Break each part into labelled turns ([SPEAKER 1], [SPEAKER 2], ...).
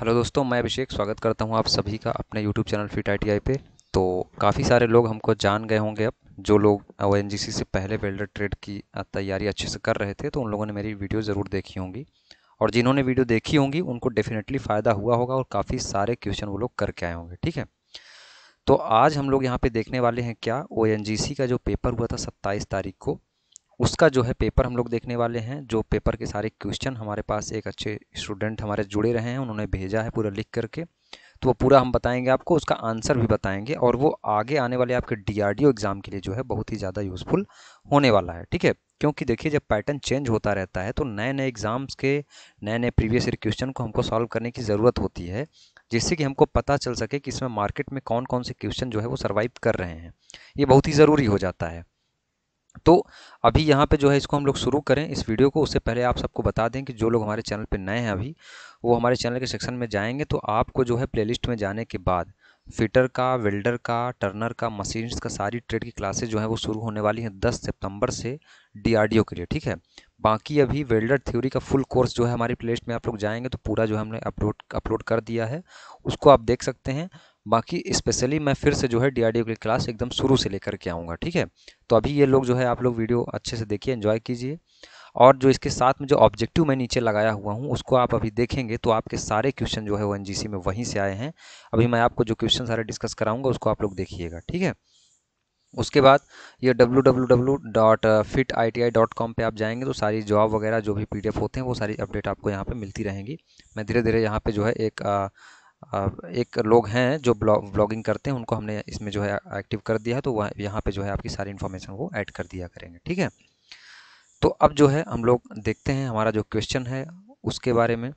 [SPEAKER 1] Hello दोस्तों मैं अभिषेक स्वागत करता हूं आप सभी का अपने यूट्यूब चैनल फिट आई पे तो काफ़ी सारे लोग हमको जान गए होंगे अब जो लोग ओ से पहले वेल्डर ट्रेड की तैयारी अच्छे से कर रहे थे तो उन लोगों ने मेरी वीडियो ज़रूर देखी होंगी और जिन्होंने वीडियो देखी होंगी उनको डेफिनेटली फ़ायदा हुआ होगा और काफ़ी सारे क्वेश्चन वो लोग करके आए होंगे ठीक है तो आज हम लोग यहाँ पर देखने वाले हैं क्या ओ का जो पेपर हुआ था सत्ताईस तारीख को उसका जो है पेपर हम लोग देखने वाले हैं जो पेपर के सारे क्वेश्चन हमारे पास एक अच्छे स्टूडेंट हमारे जुड़े रहे हैं उन्होंने भेजा है पूरा लिख करके तो वो पूरा हम बताएंगे आपको उसका आंसर भी बताएंगे और वो आगे आने वाले आपके डी एग्ज़ाम के लिए जो है बहुत ही ज़्यादा यूज़फुल होने वाला है ठीक है क्योंकि देखिए जब पैटर्न चेंज होता रहता है तो नए नए एग्ज़ाम्स के नए नए प्रीवियस ईयर क्वेश्चन को हमको सॉल्व करने की ज़रूरत होती है जिससे कि हमको पता चल सके कि इसमें मार्केट में कौन कौन से क्वेश्चन जो है वो सर्वाइव कर रहे हैं ये बहुत ही ज़रूरी हो जाता है तो अभी यहाँ पे जो है इसको हम लोग शुरू करें इस वीडियो को उससे पहले आप सबको बता दें कि जो लोग हमारे चैनल पे नए हैं अभी वो हमारे चैनल के सेक्शन में जाएंगे तो आपको जो है प्लेलिस्ट में जाने के बाद फिटर का वेल्डर का टर्नर का मशीन्स का सारी ट्रेड की क्लासेज जो है वो शुरू होने वाली हैं दस सितंबर से डी के लिए ठीक है बाकी अभी वेल्डर थ्योरी का फुल कोर्स जो है हमारी प्लेलिस्ट में आप लोग जाएंगे तो पूरा जो हमने अपलोड अपलोड कर दिया है उसको आप देख सकते हैं बाकी स्पेशली मैं फिर से जो है डी की क्लास एकदम शुरू से लेकर के आऊँगा ठीक है तो अभी ये लोग जो है आप लोग वीडियो अच्छे से देखिए इन्जॉय कीजिए और जो इसके साथ में जो ऑब्जेक्टिव मैं नीचे लगाया हुआ हूँ उसको आप अभी देखेंगे तो आपके सारे क्वेश्चन जो है वो एनजीसी में वहीं से आए हैं अभी मैं आपको जो क्वेश्चन सारे डिस्कस कराऊंगा उसको आप लोग देखिएगा ठीक है उसके बाद ये www.fititi.com पे आप जाएंगे तो सारी जॉब वगैरह जो भी पीडीएफ होते हैं वो सारी अपडेट आपको यहाँ पे मिलती रहेंगी मैं धीरे धीरे यहाँ पे जो है एक एक लोग हैं जो ब्लॉग ब्लॉगिंग करते हैं उनको हमने इसमें जो है एक्टिव कर दिया है तो वह यहाँ पर जो है आपकी सारी इन्फॉर्मेशन वो ऐड कर दिया करेंगे ठीक है तो अब जो है हम लोग देखते हैं हमारा जो क्वेश्चन है उसके बारे में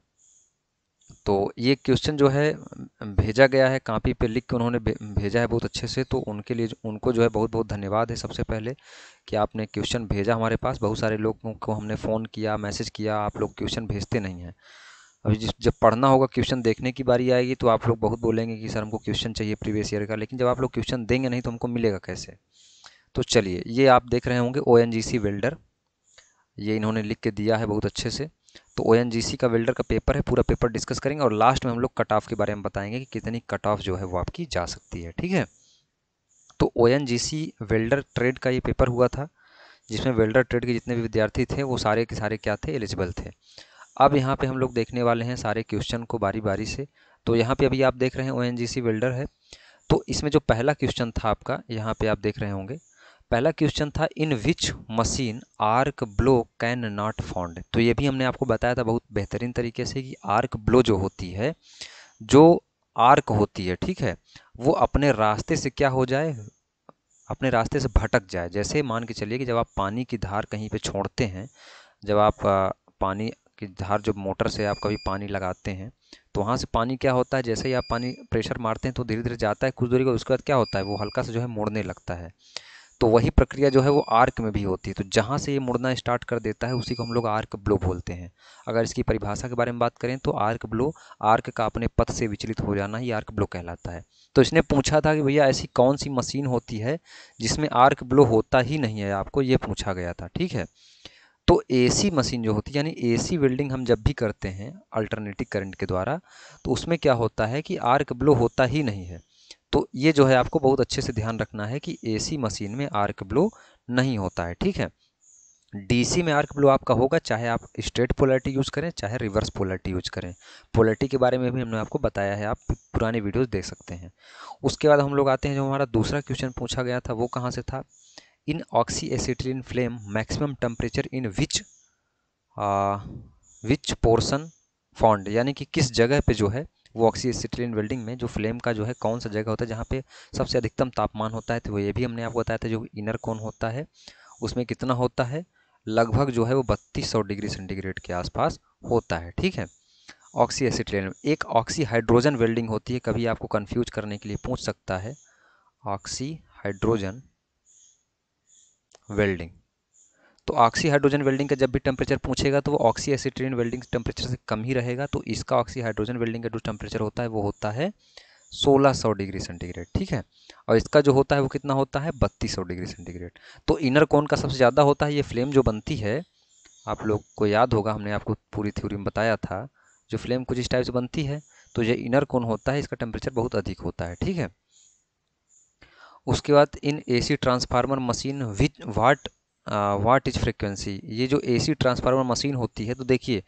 [SPEAKER 1] तो ये क्वेश्चन जो है भेजा गया है कापी पे लिख के उन्होंने भेजा है बहुत अच्छे से तो उनके लिए उनको जो है बहुत बहुत धन्यवाद है सबसे पहले कि आपने क्वेश्चन भेजा हमारे पास बहुत सारे लोगों को हमने फ़ोन किया मैसेज किया आप लोग क्वेश्चन भेजते नहीं हैं अभी जिस जब पढ़ना होगा क्वेश्चन देखने की बारी आएगी तो आप लोग बहुत बोलेंगे कि सर हमको क्वेश्चन चाहिए प्रीवियस ईयर का लेकिन जब आप लोग क्वेश्चन देंगे नहीं तो हमको मिलेगा कैसे तो चलिए ये आप देख रहे होंगे ओ वेल्डर ये इन्होंने लिख के दिया है बहुत अच्छे से तो ओ का वेल्डर का पेपर है पूरा पेपर डिस्कस करेंगे और लास्ट में हम लोग कट ऑफ के बारे में बताएंगे कि कितनी कट ऑफ जो है वो आपकी जा सकती है ठीक है तो ओ वेल्डर ट्रेड का ये पेपर हुआ था जिसमें वेल्डर ट्रेड के जितने भी विद्यार्थी थे वो सारे के सारे क्या थे एलिजिबल थे अब यहाँ पे हम लोग देखने वाले हैं सारे क्वेश्चन को बारी बारी से तो यहाँ पे अभी आप देख रहे हैं ओ एन जी सी वेल्डर है तो इसमें जो पहला क्वेश्चन था आपका यहाँ पे आप देख रहे होंगे पहला क्वेश्चन था in which machine arc blow can not found तो ये भी हमने आपको बताया था बहुत बेहतरीन तरीके से कि आर्क ब्लो जो होती है जो आर्क होती है ठीक है वो अपने रास्ते से क्या हो जाए अपने रास्ते से भटक जाए जैसे मान के चलिए कि जब आप पानी की धार कहीं पे छोड़ते हैं जब आप पानी कि धार जब मोटर से आप कभी पानी लगाते हैं तो वहाँ से पानी क्या होता है जैसे ही आप पानी प्रेशर मारते हैं तो धीरे धीरे जाता है कुछ दूरी का उसके बाद क्या होता है वो हल्का सा जो है मुड़ने लगता है तो वही प्रक्रिया जो है वो आर्क में भी होती है तो जहाँ से ये मुड़ना स्टार्ट कर देता है उसी को हम लोग आर्क ब्लो बोलते हैं अगर इसकी परिभाषा के बारे में बात करें तो आर्क ब्लो आर्क का अपने पथ से विचलित हो जाना ही आर्क ब्लो कहलाता है तो इसने पूछा था कि भैया ऐसी कौन सी मशीन होती है जिसमें आर्क ब्लो होता ही नहीं है आपको ये पूछा गया था ठीक है तो एसी मशीन जो होती है यानी एसी वेल्डिंग हम जब भी करते हैं अल्टरनेटिव करंट के द्वारा तो उसमें क्या होता है कि आर्क ब्लो होता ही नहीं है तो ये जो है आपको बहुत अच्छे से ध्यान रखना है कि एसी मशीन में आर्क ब्लो नहीं होता है ठीक है डीसी में आर्क ब्लो आपका होगा चाहे आप स्ट्रेट पोलरिटी यूज़ करें चाहे रिवर्स पोलरिटी यूज करें पोलरिटी के बारे में भी हमने आपको बताया है आप पुराने वीडियोज़ देख सकते हैं उसके बाद हम लोग आते हैं जो हमारा दूसरा क्वेश्चन पूछा गया था वो कहाँ से था in oxyacetylene flame maximum temperature in which which portion portion यानी कि किस जगह पे जो है वो ऑक्सीएसिटिलिन वेल्डिंग में जो फ्लेम का जो है कौन सा जगह होता है जहाँ पे सबसे अधिकतम तापमान होता है तो ये भी हमने आपको बताया था जो इनर कौन होता है उसमें कितना होता है लगभग जो है वो बत्तीस सौ डिग्री सेंटीग्रेड के आसपास होता है ठीक है ऑक्सी एक ऑक्सी हाइड्रोजन वेल्डिंग होती है कभी आपको कन्फ्यूज करने के लिए पूछ सकता है ऑक्सी हाइड्रोजन वेल्डिंग तो ऑक्सी हाइड्रोजन वेल्डिंग का जब भी टेम्परेचर पूछेगा तो वो ऑक्सी एसिट्रीन वेल्डिंग टेम्परेचर से कम ही रहेगा तो इसका ऑक्सी हाइड्रोजन वेल्डिंग का जो टेम्परेचर होता है वो होता है 1600 डिग्री सेंटीग्रेड ठीक है और इसका जो होता है वो कितना होता है बत्तीस डिग्री सेंटीग्रेड तो इनर कोन का सबसे ज़्यादा होता है ये फ्लेम जो बनती है आप लोग को याद होगा हमने आपको पूरी थ्योरी में बताया था जो फ्लेम कुछ इस टाइप से बनती है तो ये इनर कोन होता है इसका टेम्परेचर बहुत अधिक होता है ठीक है उसके बाद in AC transformer machine which what what is frequency ये जो एसी ट्रांसफार्मर मशीन होती है तो देखिए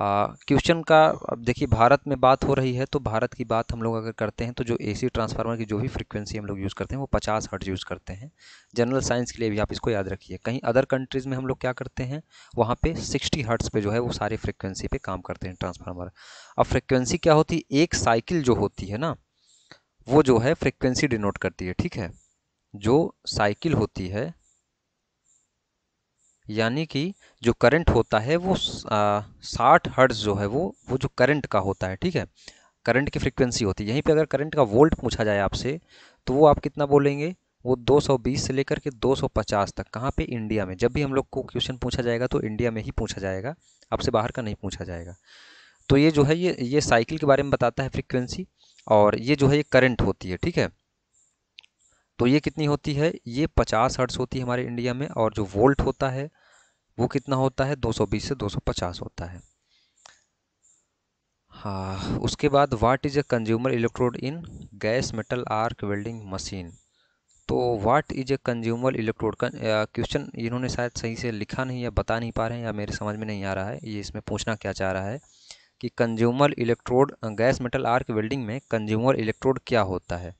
[SPEAKER 1] क्वेश्चन uh, का अब देखिए भारत में बात हो रही है तो भारत की बात हम लोग अगर करते हैं तो जो एसी ट्रांसफार्मर की जो भी फ्रीक्वेंसी हम लोग यूज़ करते हैं वो पचास हर्ट्ज यूज़ करते हैं जनरल साइंस के लिए भी आप इसको याद रखिए कहीं अदर कंट्रीज़ में हम लोग क्या करते हैं वहाँ पे सिक्सटी हर्ट्स पे जो है वो सारे फ्रिक्वेंसी पे काम करते हैं ट्रांसफार्मर अब फ्रिक्वेंसी क्या होती है एक साइकिल जो होती है ना वो जो है फ्रीक्वेंसी डिनोट करती है ठीक है जो साइकिल होती है यानी कि जो करंट होता है वो साठ हर्ट्ज जो है वो वो जो करंट का होता है ठीक है करंट की फ्रिक्वेंसी होती है यहीं पे अगर करंट का वोल्ट पूछा जाए आपसे तो वो आप कितना बोलेंगे वो 220 से लेकर के 250 तक कहाँ पे इंडिया में जब भी हम लोग को क्वेश्चन पूछा जाएगा तो इंडिया में ही पूछा जाएगा आपसे बाहर का नहीं पूछा जाएगा तो ये जो है ये ये साइकिल के बारे में बताता है फ्रिक्वेंसी और ये जो है ये करंट होती है ठीक है तो ये कितनी होती है ये 50 हर्ट्स होती है हमारे इंडिया में और जो वोल्ट होता है वो कितना होता है 220 से 250 होता है हाँ उसके बाद what is a consumer electrode in gas metal arc welding machine तो what is a consumer electrode question इन्होंने शायद सही से लिखा नहीं या बता नहीं पा रहे हैं या मेरे समझ में नहीं आ रहा है ये इसमें पूछना क्या चाह रहा है कि consumer electrode gas metal arc welding में कंज्यूमर इलेक्ट्रोड क्या होता है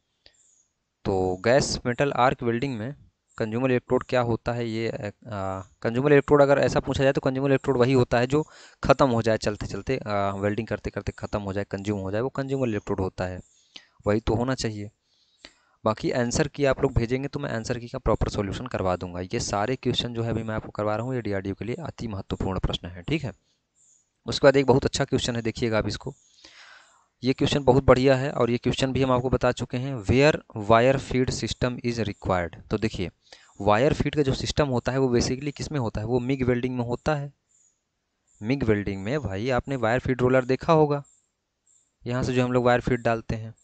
[SPEAKER 1] तो गैस मेटल आर्क वेल्डिंग में कंज्यूमर इलेक्ट्रोड क्या होता है ये कंज्यूमर इलेक्ट्रोड अगर ऐसा पूछा जाए तो कंज्यूमर इलेक्ट्रोड वही होता है जो ख़त्म हो जाए चलते चलते वेल्डिंग करते करते ख़त्म हो जाए कंज्यूम हो जाए वो कंज्यूमर इलेक्ट्रोड होता है वही तो होना चाहिए बाकी आंसर की आप लोग भेजेंगे तो मैं आंसर की का प्रॉपर सॉल्यूशन करवा दूंगा ये सारे क्वेश्चन जो है अभी मैं आपको करवा रहा हूँ ये डीआरडीओ के लिए अति महत्वपूर्ण प्रश्न है ठीक है उसके बाद एक बहुत अच्छा क्वेश्चन है देखिएगा आप इसको ये क्वेश्चन बहुत बढ़िया है और ये क्वेश्चन भी हम आपको बता चुके हैं where wire feed system is required तो देखिए वायर फीड का जो सिस्टम होता है वो बेसिकली किस में होता है वो मिग वेल्डिंग में होता है मिग वेल्डिंग में भाई आपने वायर फीड रोलर देखा होगा यहाँ से जो हम लोग वायर फीड डालते हैं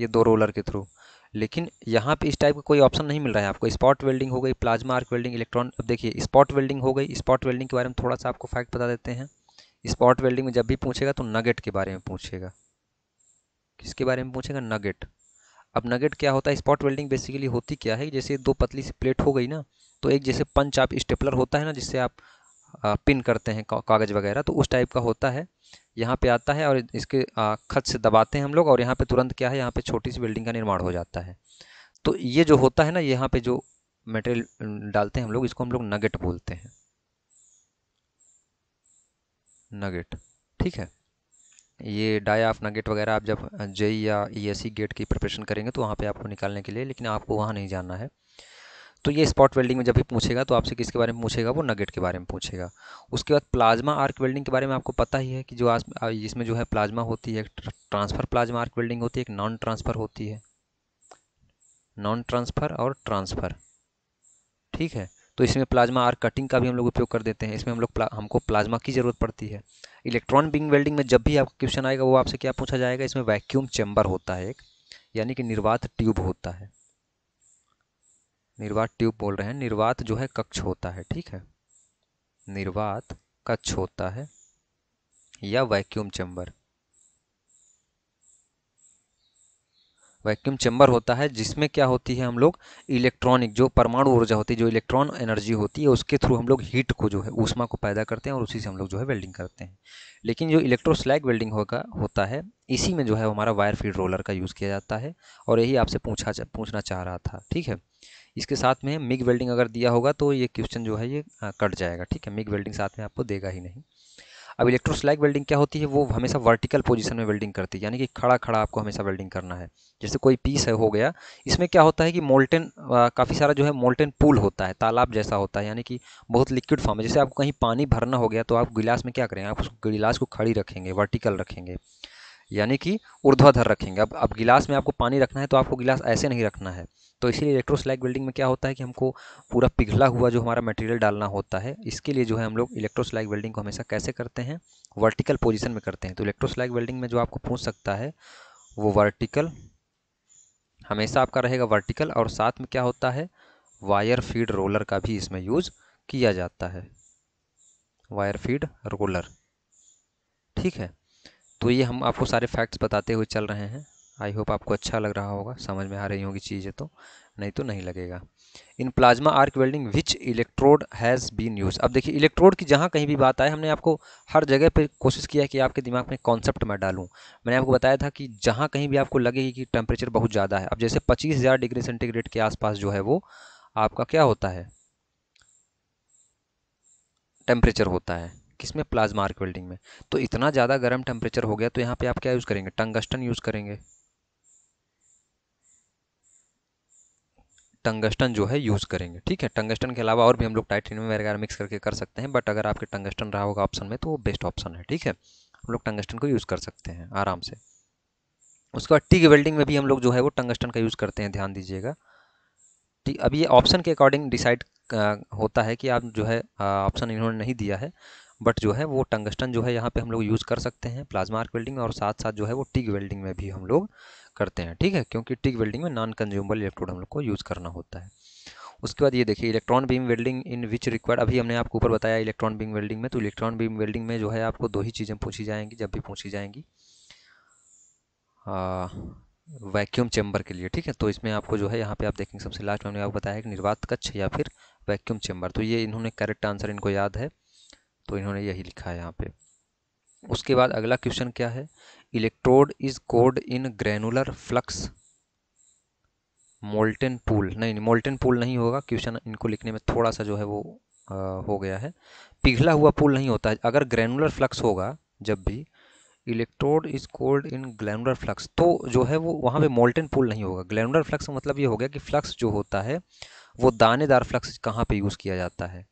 [SPEAKER 1] ये दो रोलर के थ्रू लेकिन यहाँ पे इस टाइप का कोई ऑप्शन नहीं मिल रहा है आपको स्पॉट वेल्डिंग हो गई प्लाज्मा आर्क वेल्डिंग इलेक्ट्रॉन अब देखिए स्पॉट वेल्डिंग हो गई स्पॉट वेल्डिंग के बारे में थोड़ा सा आपको फैक्ट बता देते हैं स्पॉट वेल्डिंग में जब भी पूछेगा तो नगेट के बारे में पूछेगा किसके बारे में पूछेगा नगेट अब नगेट क्या होता है स्पॉट वेल्डिंग बेसिकली होती क्या है जैसे दो पतली सी प्लेट हो गई ना तो एक जैसे पंच आप स्टेपलर होता है ना जिससे आप पिन करते हैं कागज़ वगैरह तो उस टाइप का होता है यहाँ पे आता है और इसके खत से दबाते हैं हम लोग और यहाँ पे तुरंत क्या है यहाँ पे छोटी सी बिल्डिंग का निर्माण हो जाता है तो ये जो होता है ना यहाँ पे जो मटेरियल डालते हैं हम लोग इसको हम लोग नगेट बोलते हैं नगेट ठीक है ये डाई ऑफ नगेट वगैरह आप जब जेई या ई e गेट e की प्रिपरेशन करेंगे तो वहाँ पे आपको निकालने के लिए लेकिन आपको वहाँ नहीं जाना है तो ये स्पॉट वेल्डिंग में जब भी पूछेगा तो आपसे किसके बारे में पूछेगा वो नगेट के बारे में पूछेगा उसके बाद प्लाज्मा आर्क वेल्डिंग के बारे में आपको पता ही है कि जो आज इसमें जो है प्लाज्मा होती है ट्रांसफ़र प्लाज्मा आर्क वेल्डिंग होती है एक नॉन ट्रांसफ़र होती है नॉन ट्रांसफ़र और ट्रांसफ़र ठीक है तो इसमें प्लाज्मा आर कटिंग का भी हम लोग उपयोग कर देते हैं इसमें हम लोग प्ला, हमको प्लाज्मा की ज़रूरत पड़ती है इलेक्ट्रॉन बिंग वेल्डिंग में जब भी आपका क्वेश्चन आएगा वो आपसे क्या पूछा जाएगा इसमें वैक्यूम चैम्बर होता है एक यानी कि निर्वात ट्यूब होता है निर्वात ट्यूब बोल रहे हैं निर्वात जो है कक्ष होता है ठीक है निर्वात कक्ष होता है या वैक्यूम चैम्बर वैक्यूम चैम्बर होता है जिसमें क्या होती है हम लोग इलेक्ट्रॉनिक जो परमाणु ऊर्जा होती है जो इलेक्ट्रॉन एनर्जी होती है उसके थ्रू हम लोग हीट को जो है ऊष्मा को पैदा करते हैं और उसी से हम लोग जो है वेल्डिंग करते हैं लेकिन जो इलेक्ट्रोस्लैग वेल्डिंग होगा होता है इसी में जो है हमारा वायर फीड रोलर का यूज़ किया जाता है और यही आपसे पूछा पूछना चाह रहा था ठीक है इसके साथ में मिग वेल्डिंग अगर दिया होगा तो ये क्वेश्चन जो है ये कट जाएगा ठीक है मिग वेल्डिंग साथ में आपको देगा ही नहीं अब इलेक्ट्रोस्लैग अच्छा। वेल्डिंग क्या होती है वो हमेशा वर्टिकल पोजीशन में वेल्डिंग करती है यानी कि खड़ा खड़ा आपको हमेशा वेल्डिंग करना है जैसे कोई पीस है हो गया इसमें क्या होता है कि मोल्टेन काफ़ी सारा जो है मोल्टेन पूल होता है तालाब जैसा होता है यानी कि बहुत लिक्विड फॉर्म है जैसे आपको कहीं पानी भरना हो गया तो आप गिलास में क्या करेंगे आप उस गिलास को खड़ी रखेंगे वर्टिकल रखेंगे यानी कि ऊर्ध्वाधर रखेंगे अब अब गिलास में आपको पानी रखना है तो आपको गिलास ऐसे नहीं रखना है तो इसीलिए इलेक्ट्रोस्लैग वेल्डिंग में क्या होता है कि हमको पूरा पिघला हुआ जो हमारा मटेरियल डालना होता है इसके लिए जो है हम लोग इलेक्ट्रोस्लैग वेल्डिंग को हमेशा कैसे करते हैं वर्टिकल पोजिशन में करते हैं तो इलेक्ट्रोस्लैग वेल्डिंग में जो आपको पूछ सकता है वो वर्टिकल हमेशा आपका रहेगा वर्टिकल और साथ में क्या होता है वायर फीड रोलर का भी इसमें यूज़ किया जाता है वायर फीड रोलर ठीक है तो ये हम आपको सारे फैक्ट्स बताते हुए चल रहे हैं आई होप आपको अच्छा लग रहा होगा समझ में आ रही होगी चीज़ें तो नहीं तो नहीं लगेगा in plasma arc welding which electrode has been use अब देखिए इलेक्ट्रोड की जहाँ कहीं भी बात आए हमने आपको हर जगह पर कोशिश किया कि आपके दिमाग में कॉन्सेप्ट मैं डालूँ मैंने आपको बताया था कि जहाँ कहीं भी आपको लगेगी कि टेम्परेचर बहुत ज़्यादा है अब जैसे पच्चीस हज़ार डिग्री सेंटीग्रेड के आसपास जो है वो आपका क्या होता है टेम्परेचर होता है किसमें प्लाज्मा आर्क वेल्डिंग में तो इतना ज़्यादा गर्म टेम्परेचर हो गया तो यहाँ पे आप क्या यूज़ करेंगे टंगस्टन यूज़ करेंगे टंगस्टन जो है यूज़ करेंगे ठीक है टंगस्टन के अलावा और भी हम लोग टाइटेनियम वगैरह मिक्स करके कर सकते हैं बट अगर आपके टंगस्टन रहा होगा ऑप्शन में तो वो बेस्ट ऑप्शन है ठीक है हम लोग टंगस्टन को यूज़ कर सकते हैं आराम से उसके बाद टिग वेल्डिंग में भी हम लोग जो है वो टंगस्टन का यूज़ करते हैं ध्यान दीजिएगा ठीक अब ये ऑप्शन के अकॉर्डिंग डिसाइड होता है कि आप जो है ऑप्शन इन्होंने नहीं दिया है बट जो है वो टंगस्टन जो है यहाँ पे हम लोग यूज़ कर सकते हैं प्लाज्मा आर्क वेल्डिंग और साथ साथ जो है वो टिग वेल्डिंग में भी हम लोग करते हैं ठीक है क्योंकि टिग वेल्डिंग में नॉन कंज्यूमेबल इलेक्ट्रोड हम लोग को यूज़ करना होता है उसके बाद ये देखिए electron beam welding in which required अभी हमने आपको ऊपर बताया इलेक्ट्रॉन बीम वेल्डिंग में तो इलेक्ट्रॉन बीम वेल्डिंग में जो है आपको दो ही चीज़ें पूछी जाएंगी जब भी पूछी जाएंगी वैक्यूम हाँ, चैम्बर के लिए ठीक है तो इसमें आपको जो है यहाँ पे आप देखेंगे सबसे लास्ट में हमने आपको बताया कि निर्वात कक्ष या फिर वैक्यूम चैम्बर तो ये इन्होंने करेक्ट आंसर इनको याद है तो इन्होंने यही लिखा है यहाँ पे उसके बाद अगला क्वेश्चन क्या है electrode is coated in granular flux molten pool नहीं मोल्टेन पूल नहीं होगा क्वेश्चन इनको लिखने में थोड़ा सा जो है वो आ, हो गया है पिघला हुआ पूल नहीं होता है अगर ग्रेनुलर फ्लक्स होगा जब भी electrode is cold in granular flux तो जो है वो वहाँ पे मोल्टेन पूल नहीं होगा ग्लैनुलर फ्लक्स मतलब ये हो गया कि फ्लक्स जो होता है वो दानेदार फ्लक्स कहाँ पे यूज़ किया जाता है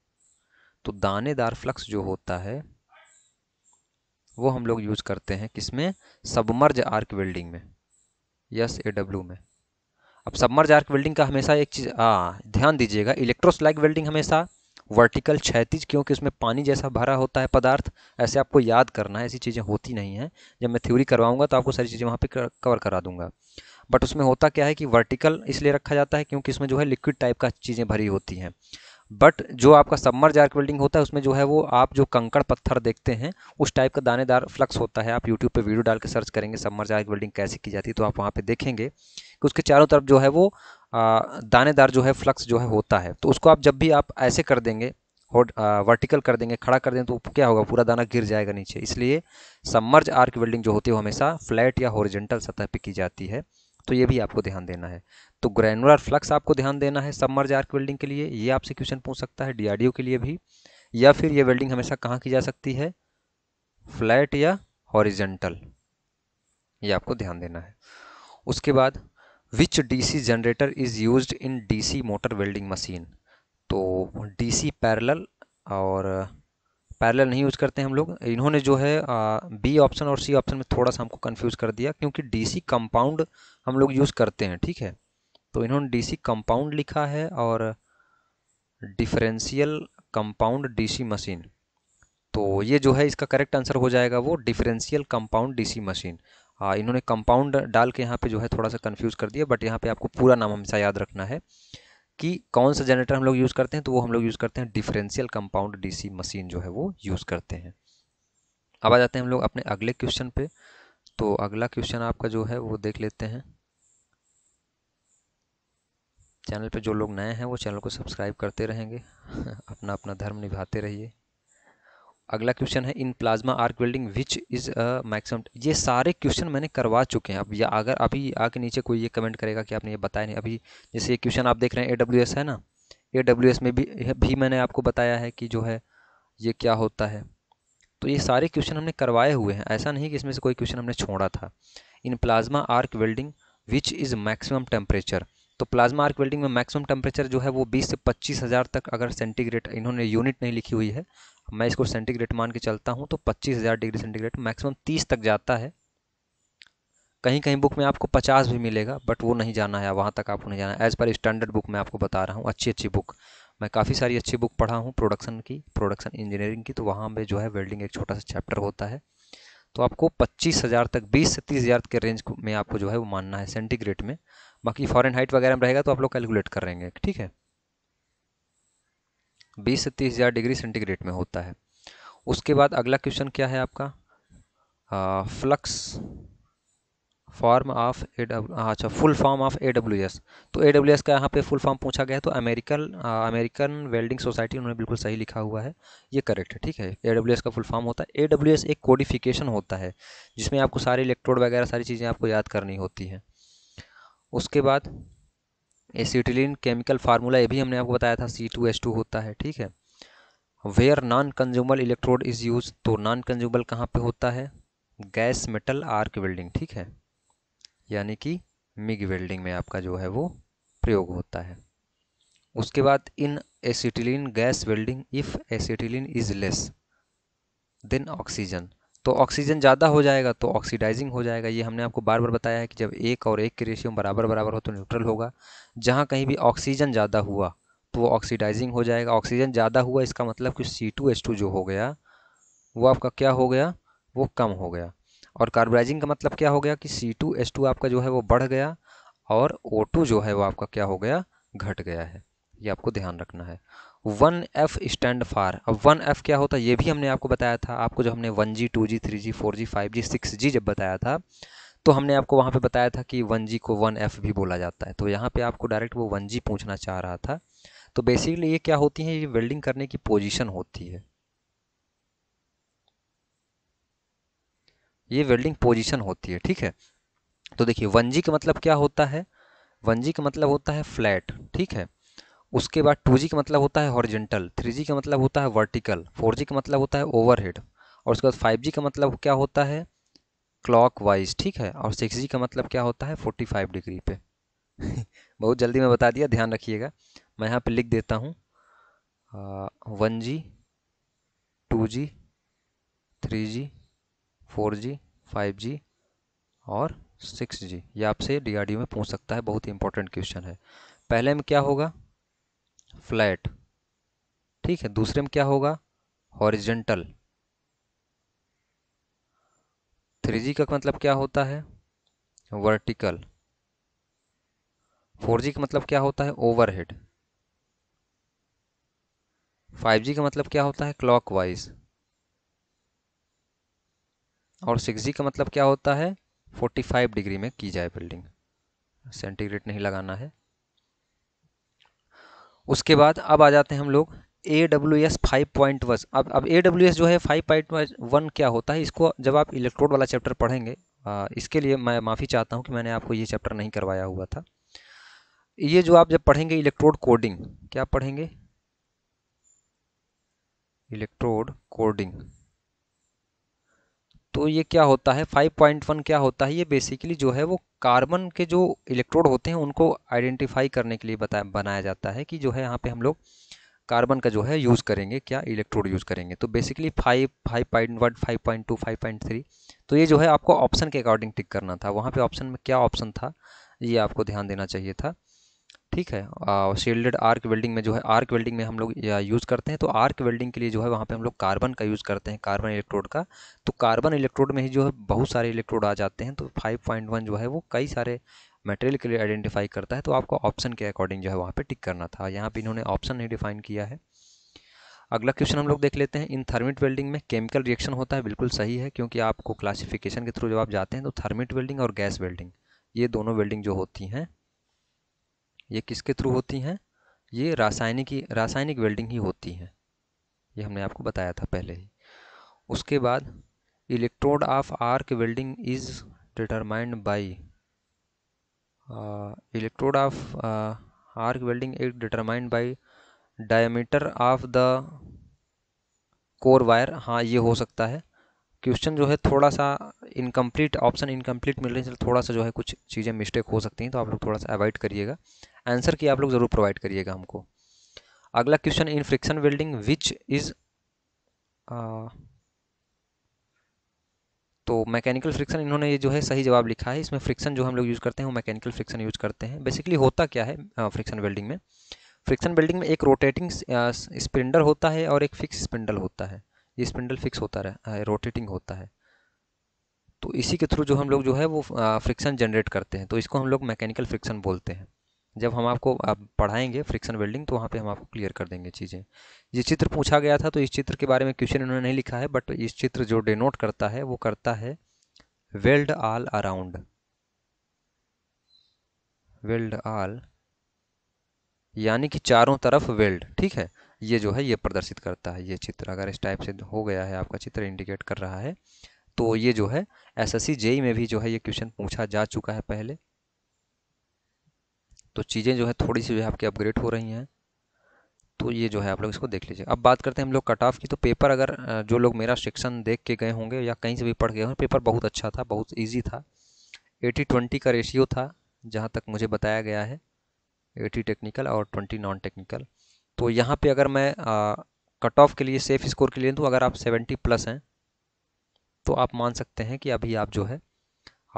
[SPEAKER 1] तो दानेदार फ्लक्स जो होता है वो हम लोग यूज करते हैं किसमें सबमर्ज आर्क वेल्डिंग में यस ए डब्ल्यू में अब सबमर्ज आर्क वेल्डिंग का हमेशा एक चीज़ ध्यान दीजिएगा इलेक्ट्रोस्लाइक वेल्डिंग हमेशा वर्टिकल क्षैतिज क्योंकि उसमें पानी जैसा भरा होता है पदार्थ ऐसे आपको याद करना है ऐसी चीज़ें होती नहीं हैं जब मैं थ्योरी करवाऊंगा तो आपको सारी चीज़ें वहाँ पे कवर करा दूंगा बट उसमें होता क्या है कि वर्टिकल इसलिए रखा जाता है क्योंकि इसमें जो है लिक्विड टाइप का चीज़ें भरी होती हैं बट जो आपका सम्मर आर्क वेल्डिंग होता है उसमें जो है वो आप जो कंकड़ पत्थर देखते हैं उस टाइप का दानेदार फ्लक्स होता है आप यूट्यूब पर वीडियो डाल के सर्च करेंगे सम्मर जार वेल्डिंग कैसे की जाती है तो आप वहाँ पर देखेंगे कि उसके चारों तरफ जो है वो दानेदार जो है फ्लक्स जो है होता है तो उसको आप जब भी आप ऐसे कर देंगे होड वर्टिकल कर देंगे खड़ा कर देंगे तो क्या होगा पूरा दाना गिर जाएगा नीचे इसलिए सबमर्ज आर्क वेल्डिंग जो होती है वो हमेशा फ्लैट या हॉरिजेंटल सतह पे की जाती है तो ये भी आपको ध्यान देना है तो ग्रैनुलर फ्लक्स आपको ध्यान देना है सबमर्ज आर्क वेल्डिंग के लिए ये आपसे क्वेश्चन पूछ सकता है डी के लिए भी या फिर ये वेल्डिंग हमेशा कहाँ की जा सकती है फ्लैट या हॉरिजेंटल ये आपको ध्यान देना है उसके बाद which DC generator is use in DC motor welding machine तो डीसी पैरेलल और पैरेलल नहीं यूज़ करते हम लोग इन्होंने जो है बी ऑप्शन और सी ऑप्शन में थोड़ा सा हमको कंफ्यूज कर दिया क्योंकि डीसी कंपाउंड हम लोग यूज़ करते हैं ठीक है तो इन्होंने डीसी कंपाउंड लिखा है और डिफरेंशियल कंपाउंड डीसी मशीन तो ये जो है इसका करेक्ट आंसर हो जाएगा वो डिफरेंशियल कंपाउंड डीसी मशीन इन्होंने कंपाउंड डाल के यहाँ पे जो है थोड़ा सा कंफ्यूज कर दिया बट यहाँ पे आपको पूरा नाम हमेशा याद रखना है कि कौन सा जनरेटर हम लोग यूज़ करते हैं तो वो हम लोग यूज़ करते हैं डिफरेंशियल कंपाउंड डीसी मशीन जो है वो यूज़ करते हैं अब आ जाते हैं हम लोग अपने अगले क्वेश्चन पे तो अगला क्वेश्चन आपका जो है वो देख लेते हैं चैनल पे जो लोग नए हैं वो चैनल को सब्सक्राइब करते रहेंगे अपना अपना धर्म निभाते रहिए अगला क्वेश्चन है in plasma arc welding which is a maximum ये सारे क्वेश्चन मैंने करवा चुके हैं अब या अगर अभी आके नीचे कोई ये कमेंट करेगा कि आपने ये बताया नहीं अभी जैसे ये क्वेश्चन आप देख रहे हैं ए है ना ए में भी भी मैंने आपको बताया है कि जो है ये क्या होता है तो ये सारे क्वेश्चन हमने करवाए हुए हैं ऐसा नहीं कि इसमें से कोई क्वेश्चन हमने छोड़ा था in plasma arc welding which is maximum temperature तो प्लाज्मा आर्क वेल्डिंग में मैक्सिमम टेम्परेचर जो है वो 20 से पच्चीस हज़ार तक अगर सेंटीग्रेड इन्होंने यूनिट नहीं लिखी हुई है मैं इसको सेंटीग्रेड मान के चलता हूँ तो पच्चीस हज़ार डिग्री सेंटीग्रेड मैक्सिमम तीस तक जाता है कहीं कहीं बुक में आपको पचास भी मिलेगा बट वो नहीं जाना है वहाँ तक आपको नहीं जाना है एज़ पर स्टैंडर्ड बुक मैं आपको बता रहा हूँ अच्छी अच्छी बुक मैं काफ़ी सारी अच्छी बुक पढ़ा हूँ प्रोडक्शन की प्रोडक्शन इंजीनियरिंग की तो वहाँ पर जो है वेल्डिंग एक छोटा सा चैप्टर होता है तो आपको पच्चीस हज़ार तक बीस से तीस हज़ार के रेंज में आपको जो है वो मानना है सेंटीग्रेड में बाकी फॉरन हाइट वगैरह में रहेगा तो आप लोग कैलकुलेट करेंगे ठीक है बीस से तीस हज़ार डिग्री सेंटीग्रेड में होता है उसके बाद अगला क्वेश्चन क्या है आपका flux form of A W अच्छा full form of A W S तो ए डब्ल्यू एस का यहाँ पे फुल फॉर्म पूछा गया है तो अमेरिकन अमेरिकन वेल्डिंग सोसाइटी उन्होंने बिल्कुल सही लिखा हुआ है ये करेक्ट है ठीक है ए डब्ल्यू एस का फुल फॉर्म होता है ए डब्ल्यू एस एक कोडिफिकेशन होता है जिसमें आपको सारे इलेक्ट्रोड वगैरह सारी चीज़ें आपको याद करनी होती हैं उसके बाद एसिटिलीन केमिकल फार्मूला ये भी हमने आपको बताया था सी टू एस टू होता है ठीक है where non consumable electrode is use तो नॉन कंज्यूमल कहाँ पे होता है गैस मेटल आर्क वेल्डिंग ठीक है यानी कि मिग वेल्डिंग में आपका जो है वो प्रयोग होता है उसके बाद in acetylene gas welding if acetylene is less then oxygen तो ऑक्सीजन ज़्यादा हो जाएगा तो ऑक्सीडाइजिंग हो जाएगा ये हमने आपको बार बार बताया है कि जब एक और एक के रेशियो बराबर बराबर हो तो न्यूट्रल होगा जहाँ कहीं भी ऑक्सीजन ज़्यादा हुआ तो वो ऑक्सीडाइजिंग हो जाएगा ऑक्सीजन ज़्यादा हुआ इसका मतलब कि सी टू एच टू जो हो गया वो आपका क्या हो गया वो कम हो गया और कार्बोराइजिंग का मतलब क्या हो गया कि सी टू एच टू आपका जो है वो बढ़ गया और ओ टू जो है वो आपका क्या हो गया घट गया है ये आपको ध्यान रखना है वन एफ स्टैंड फार अब वन एफ क्या होता है ये भी हमने आपको बताया था आपको जब हमने one G two G three G four G five G six G जब बताया था तो हमने आपको वहाँ पे बताया था कि वन जी को वन एफ भी बोला जाता है तो यहाँ पे आपको डायरेक्ट वो वन जी पूछना चाह रहा था तो बेसिकली ये क्या होती है ये वेल्डिंग करने की पोजिशन होती है ये वेल्डिंग पोजिशन होती है ठीक है तो देखिए वन जी का मतलब क्या होता है वन जी का मतलब होता है फ्लैट ठीक है उसके बाद टू का मतलब होता है हॉरिजेंटल थ्री का मतलब होता है वर्टिकल फोर का मतलब होता है ओवरहेड और उसके बाद फाइव का मतलब क्या होता है क्लॉक वाइज ठीक है और सिक्स का मतलब क्या होता है फोर्टी फाइव डिग्री पे बहुत जल्दी मैं बता दिया ध्यान रखिएगा मैं यहाँ पे लिख देता हूँ one G two G three G four G five G और सिक्स जी ये आपसे डी में पूछ सकता है बहुत ही इंपॉर्टेंट क्वेश्चन है पहले में क्या होगा फ्लैट ठीक है दूसरे में क्या होगा हॉरिजेंटल थ्री जी का मतलब क्या होता है वर्टिकल फोर जी का मतलब क्या होता है ओवरहेड फाइव जी का मतलब क्या होता है क्लॉकवाइज और सिक्स जी का मतलब क्या होता है फोर्टी फाइव डिग्री में की जाए बिल्डिंग सेंटीग्रेड नहीं लगाना है उसके बाद अब आ जाते हैं हम लोग A W S five point one अब अब ए डब्ल्यू एस जो है फाइव पॉइंट वन क्या होता है इसको जब आप इलेक्ट्रोड वाला चैप्टर पढ़ेंगे आ, इसके लिए मैं माफ़ी चाहता हूँ कि मैंने आपको ये चैप्टर नहीं करवाया हुआ था ये जो आप जब पढ़ेंगे इलेक्ट्रोड कोडिंग क्या पढ़ेंगे इलेक्ट्रोड कोडिंग तो ये क्या होता है 5.1 क्या होता है ये बेसिकली जो है वो कार्बन के जो इलेक्ट्रोड होते हैं उनको आइडेंटिफाई करने के लिए बताया बनाया जाता है कि जो है यहाँ पे हम लोग कार्बन का जो है यूज़ करेंगे क्या इलेक्ट्रोड यूज़ करेंगे तो basically five five point one five point two five point three तो ये जो है आपको ऑप्शन के अकॉर्डिंग टिक करना था वहाँ पर ऑप्शन में क्या ऑप्शन था ये आपको ध्यान देना चाहिए था ठीक है शील्डेड आर्क वेल्डिंग में जो है आर्क वेल्डिंग में हम लोग यूज़ करते हैं तो आर्क वेल्डिंग के लिए जो है वहाँ पे हम लोग कार्बन का यूज़ करते हैं कार्बन इलेक्ट्रोड का तो कार्बन इलेक्ट्रोड में ही जो है बहुत सारे इलेक्ट्रोड आ जाते हैं तो 5.1 जो है वो कई सारे मटेरियल के लिए आइडेंटिफाई करता है तो आपको ऑप्शन के अकॉर्डिंग जो है वहाँ पर टिक करना था यहाँ पर इन्होंने ऑप्शन नहीं डिफाइन किया है अगला क्वेश्चन हम लोग देख लेते हैं इन थर्मिट वेल्डिंग में केमिकल रिएक्शन होता है बिल्कुल सही है क्योंकि आपको क्लासिफिकेशन के थ्रू जब आप जाते हैं तो थर्मिट वेल्डिंग और गैस वेल्डिंग ये दोनों वेल्डिंग जो होती हैं ये किसके थ्रू होती हैं ये रासायनिक ही रासायनिक वेल्डिंग ही होती हैं ये हमने आपको बताया था पहले ही उसके बाद electrode of arc welding is determined by electrode of arc welding is determined by diameter of the core wire हाँ ये हो सकता है क्वेश्चन जो है थोड़ा सा इनकम्प्लीट ऑप्शन इनकम्प्लीट मिल रही है थोड़ा सा जो है कुछ चीज़ें मिस्टेक हो सकती हैं तो आप लोग थोड़ा सा अवॉइड करिएगा आंसर की आप लोग ज़रूर प्रोवाइड करिएगा हमको अगला question in friction welding which is तो मैकेनिकल फ्रिक्शन इन्होंने ये जो है सही जवाब लिखा है इसमें फ्रिक्शन जो हम लोग यूज़ करते हैं वो मैकेनिकल फ्रिक्शन यूज़ करते हैं बेसिकली होता क्या है फ्रिक्शन वेल्डिंग में फ्रिक्शन वेल्डिंग में एक रोटेटिंग स्पिंडल होता है और एक फिक्स स्पिंडल होता है ये स्पिंडल फिक्स होता रह रोटेटिंग होता है तो इसी के थ्रू जो हम लोग जो है वो फ्रिक्शन जनरेट करते हैं तो इसको हम लोग मैकेनिकल फ्रिक्शन बोलते हैं जब हम आपको आप पढ़ाएंगे फ्रिक्शन वेल्डिंग तो वहाँ पे हम आपको क्लियर कर देंगे चीज़ें ये चित्र पूछा गया था तो इस चित्र के बारे में क्वेश्चन इन्होंने नहीं लिखा है बट इस चित्र जो डिनोट करता है वो करता है weld all around weld all यानी कि चारों तरफ वेल्ड ठीक है ये जो है ये प्रदर्शित करता है ये चित्र अगर इस टाइप से हो गया है आपका चित्र इंडिकेट कर रहा है तो ये जो है एस एस जेई में भी जो है ये क्वेश्चन पूछा जा चुका है पहले तो चीज़ें जो है थोड़ी सी जो है आपकी अपग्रेड हो रही हैं तो ये जो है आप लोग इसको देख लीजिए अब बात करते हैं हम लोग कट ऑफ की तो पेपर अगर जो लोग मेरा सेक्शन देख के गए होंगे या कहीं से भी पढ़ गए होंगे पेपर बहुत अच्छा था बहुत ईजी था एटी ट्वेंटी का रेशियो था जहाँ तक मुझे बताया गया है एटी टेक्निकल और ट्वेंटी नॉन टेक्निकल तो यहाँ पे अगर मैं कट ऑफ के लिए सेफ स्कोर के लिए तो अगर आप सेवेंटी प्लस हैं तो आप मान सकते हैं कि अभी आप जो है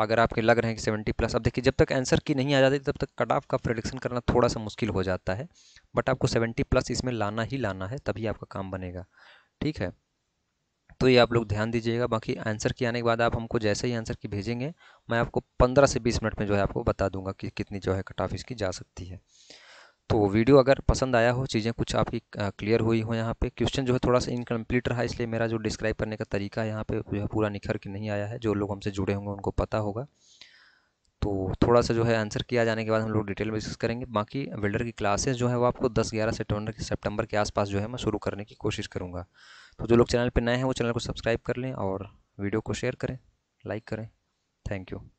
[SPEAKER 1] अगर आपके लग रहे हैं कि सेवेंटी प्लस अब देखिए जब तक आंसर की नहीं आ जाती तब तक कट ऑफ का प्रडिक्शन करना थोड़ा सा मुश्किल हो जाता है बट आपको सेवेंटी प्लस इसमें लाना ही लाना है तभी आपका काम बनेगा ठीक है तो ये आप लोग ध्यान दीजिएगा बाकी आंसर की आने के बाद आप हमको जैसे ही आंसर की भेजेंगे मैं आपको पंद्रह से बीस मिनट में जो है आपको बता दूंगा कि कितनी जो है कट ऑफ इसकी जा सकती है तो वीडियो अगर पसंद आया हो चीज़ें कुछ आपकी क्लियर हुई हो यहाँ पे क्वेश्चन जो है थोड़ा सा इनकम्प्लीट रहा इसलिए मेरा जो डिस्क्राइब करने का तरीका यहाँ पे जो है पूरा निखर के नहीं आया है जो लोग हमसे जुड़े होंगे उनको पता होगा तो थोड़ा सा जो है आंसर किया जाने के बाद हम लोग डिटेल में डिस्कस करेंगे बाकी विल्डर की क्लासेज जो है वो आपको दस ग्यारह सेप्टेम्बर सेप्टेम्बर के आसपास जो है मैं शुरू करने की कोशिश करूँगा तो जो लोग चैनल पर नए हैं वो चैनल को सब्सक्राइब कर लें और वीडियो को शेयर करें लाइक करें थैंक यू